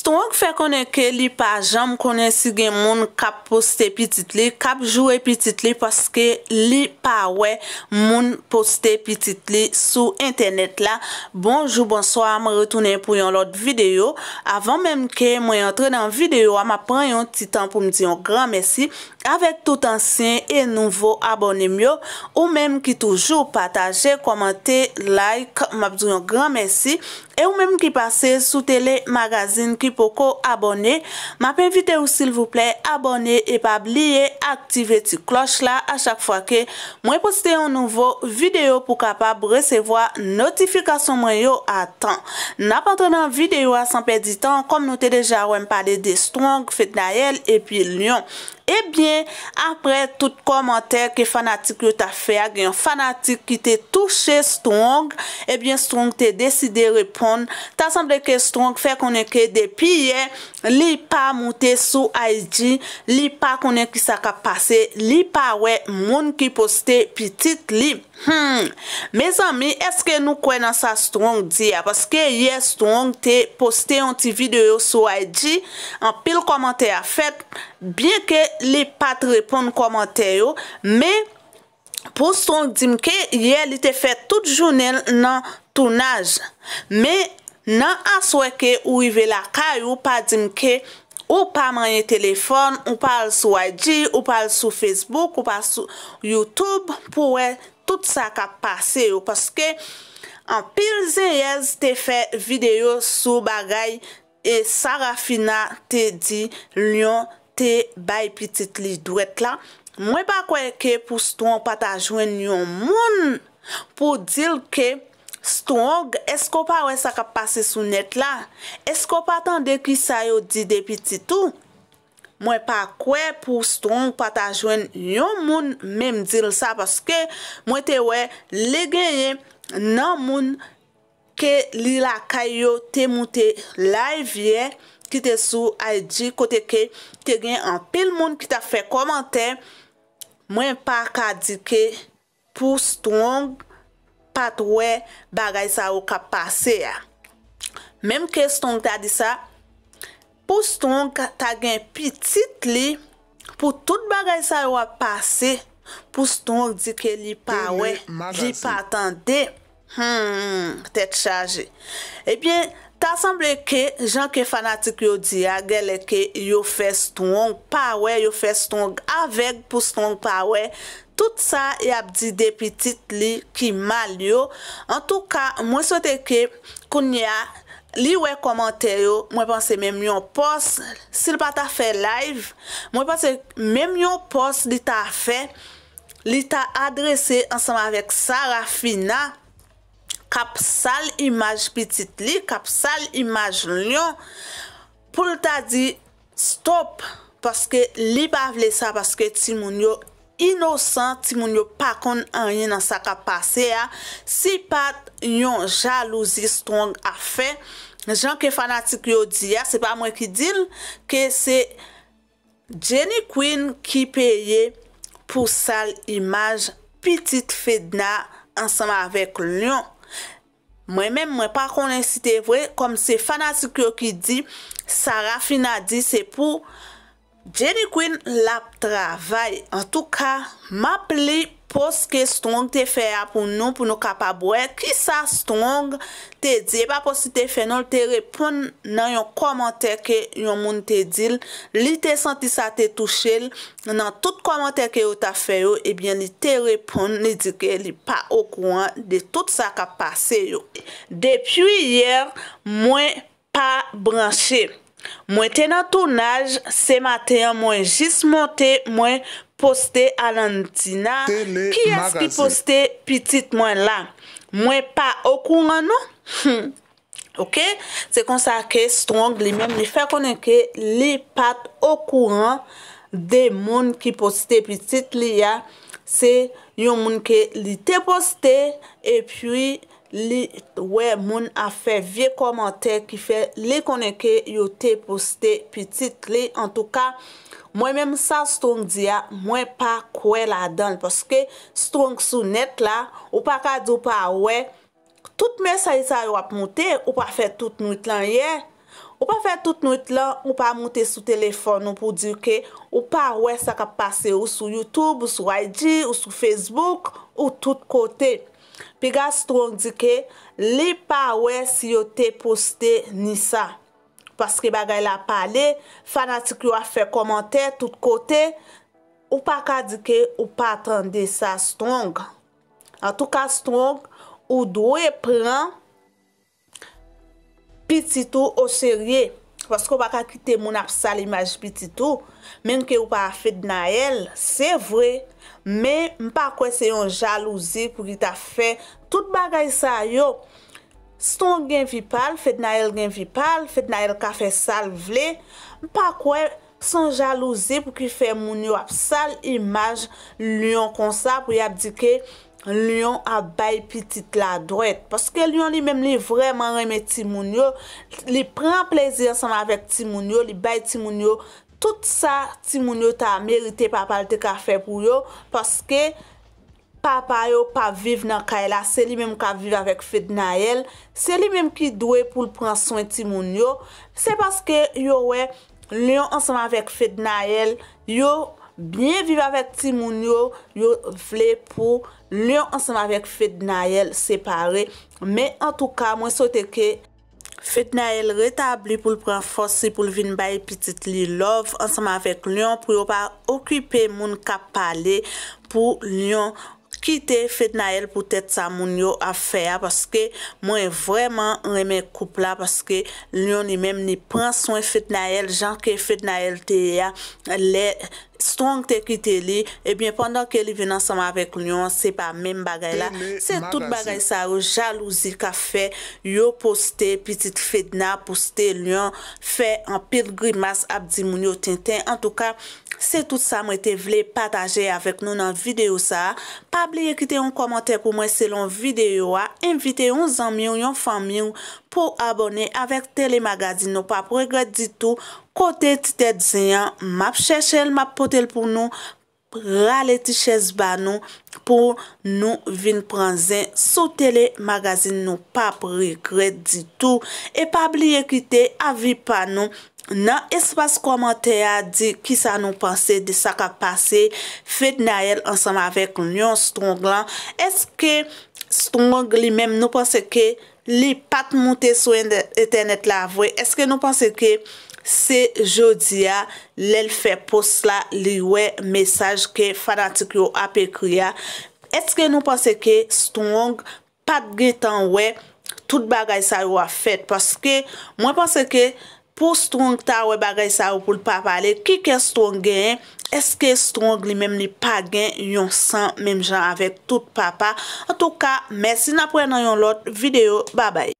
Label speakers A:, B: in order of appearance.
A: Si tou an ki fe konen ke li pa jan, m konen si gen moun kap poste pititli, kap jowe pititli, paske li pa we moun poste pititli sou internet la. Bonjou, bonswa, m retounen pou yon lot videyo. Avan menm ke mwen yon tre nan videyo, a ma pran yon titan pou m diyon gran mesi. Avet tout ansyen e nouvo abonem yo, ou menm ki toujou pataje, komente, like, m ap diyon gran mesi. E ou menm ki pase sou tele magazin ki po ko abone, ma pe invite ou sil vouple abone e pa bliye aktive ti kloch la a chak fwa ke mwen poste yon nouvo video pou kapab resevoa notifikasyon mwen yo a tan. Na pantre nan video a san perdi tan, kom nou te deja ou em pale de Strong, Fetnael e pi Lyon. Ebyen, eh apre tout komentar ke fanatik yo ta fe agen, fanatik ki te touche Strong, ebyen eh Strong te deside repon. Ta sanble ke Strong fe koneke depi ye, li pa moute sou IG, li pa koneke sa ka pase, li pa we moun ki poste pitit lip. Hmm, me zami, eske nou kwen nan sa strong di ya? Paske ye strong te poste yon ti video yo sou aji, an pil komantey a fet, bien ke li pat repon komantey yo, me pou strong dimke, ye li te fet tout jounen nan tunaj. Me nan asweke ou i ve la kay, ou pa dimke, ou pa manye telefon, ou pa al sou aji, ou pa al sou Facebook, ou pa al sou YouTube, pou we... Tout sa ka pase yo, paske an pil ze yez te fe videyo sou bagay e sa rafina te di lyon te bay pitit li dwet la. Mwen pa kwe ke pou ston pata jwen lyon moun pou dil ke ston esko pa we sa ka pase sou net la? Esko pa tende ki sa yo di de pitit ou? mwen pa kwe pou stong pata jwen yon moun mem dil sa paske mwen te we le genye nan moun ke li la kayo te moute live ye ki te sou aji kote ke te genye an pil moun ki ta fe komante mwen pa ka di ke pou stong patwe bagay sa ou ka pase ya mem ke stong ta di sa pou stonk ta gen pitit li pou tout bagay sa yo ap pase, pou stonk di ke li pa we, li pa atan de, hmmm, tete chaje. Ebyen, eh ta asemble ke jan ke fanatik yo di ya, ah, gele eh, ke yo fe stonk pa we, yo fe stonk avek pou stonk pa we, tout sa yap di de pitit li ki mal yo. En tout ka, mwen sote ke koun ya, Li wè komantè yo, mwen panse mèm yon pos, sil pa ta fè live, mwen panse mèm yon pos li ta fè, li ta adrese ansama vek Sarafina, kapsal imaj piti li, kapsal imaj li yo, pou li ta di stop, paske li pa vle sa, paske ti moun yo, inosan ti moun yo pakon anye nan sa ka pase ya. Si pat yon jalouzi strong a fe, jan ke fanatik yo di ya, se pa mwen ki dil, ke se Jenny Quinn ki peye pou sal imaj pitit fedna ansan avèk lyon. Mwen men mwen pakon lè sitè vwe, kom se fanatik yo ki di, Sara fina di se pou Jenny Quinn Lab Travay, en tou ka, map li pos ke stong te fe ya pou nou pou nou kapabwe, ki sa stong te di, pa pos si te fe nou, te repon nan yon komantè ke yon moun te dil, li te senti sa te touche, nan tout komantè ke yo ta eh fe yo, ebyen li te repon, li di ke li pa okouan de tout sa kapase yo. Depi yer, mwen pa branche. Mwen te nan turnaj se maten mwen jis mwen te mwen poste alantina ki as ki poste pitit mwen la. Mwen pa okouran nou? Hmm. Ok, se konsa ke strong li men li fe konen ke li pat okouran de moun ki poste pitit li ya. Se yon moun ke li te poste e pi... Li we moun a fe vie komante ki fe li koneke yo te poste pi tit li. En tou ka, mwen mèm sa stroum diya, mwen pa kwe la dan. Poske stroum sou net la, ou pa ka di ou pa we. Tout mè sa yi sa yo ap monte, ou pa fe tout nouit lan ye. Ou pa fe tout nouit lan, ou pa monte sou telefon nou pou di ke ou pa we sa ka pase ou sou Youtube, ou sou IG, ou sou Facebook, ou tout kotey. Pi ga strong dike, li pa we si yo te poste ni sa. Paske bagay la pale, fanatik yo a fe komante, tout kote, ou pa ka dike, ou pa atende sa strong. An tou ka strong, ou do e pren, pi titou o serye. Pasko pa ka kite moun ap sa l imaj biti tou, men ke ou pa a fed na el, se vre, men mpa kwe se yon jalouzi pou ki ta fe tout bagay sa yo. Se ton genvi pal, fed na el genvi pal, fed na el ka fe sal vle, mpa kwe son jalouzi pou ki fe moun yo ap sa l imaj lyon konsa pou ya dike... Lyon a bay pitit la dwet. Paske Lyon li mem li vreman reme ti moun yo. Li preman plezi anseman vek ti moun yo. Li bay ti moun yo. Tout sa ti moun yo ta merite papa li te ka fe pou yo. Paske papa yo pa vive nan kaela. Se li mem ka vive avek fed na el. Se li mem ki dwe pou l pran son ti moun yo. Se paske yo we Lyon anseman vek fed na el. Yo... Bne vive avèk ti moun yo vle pou lyon ansèm avèk fèd nael separe. Mè an tou ka mwen sote ke fèd nael retabli pou l pranforsi pou l vin bayi pitit li lov ansèm avèk lyon pou yo par okipe moun kap pale pou lyon. ki te fèd na el pou tèt sa moun yo a fè ya, paske mwen vreman remè koup la, paske lyon ni mèm ni pran son fèd na el, jan ke fèd na el te ya, le strong te ki te li, ebyen pandan ke li ven ansama avèk lyon, se pa mèm bagay la, e se tout bagay sa ou, jalouzi ka fè, yo poste, piti fèd na, poste lyon, fè an pilgrimas ap di moun yo ten ten, an tou ka, Se tout sa mwen te vle pataje avèk nou nan videyo sa, pa bli ekite yon komante pou mwen selon videyo a, invite yon zanmion, yon fanmion pou abone avèk telemagazin nou pa pregred ditou, kote titè dzenyan, map chèchèl, map potèl pou nou, pralè ti chèz ba nou pou nou vin pranzè sou telemagazin nou pa pregred ditou. E pa bli ekite avi pa nou, nan espase komante ya di ki sa nou pense de sa ka pase fet na el ansam avek nyon stong lan. Eske stong li mem nou pense ke li pat moute sou internet la vwe? Eske nou pense ke se jodi ya lel fe pos la li we mesaj ke fad antik yo apekri ya? Eske nou pense ke stong pat gitan we tout bagay sa yo a fet? Mwen pense ke pou strounk ta we bagay sa ou pou l papa le, ki ke strounk gen, eske strounk li mem li pa gen, yon san mem jan avek tout papa, an tou ka, mersi na pre nan yon lot videyo, babay.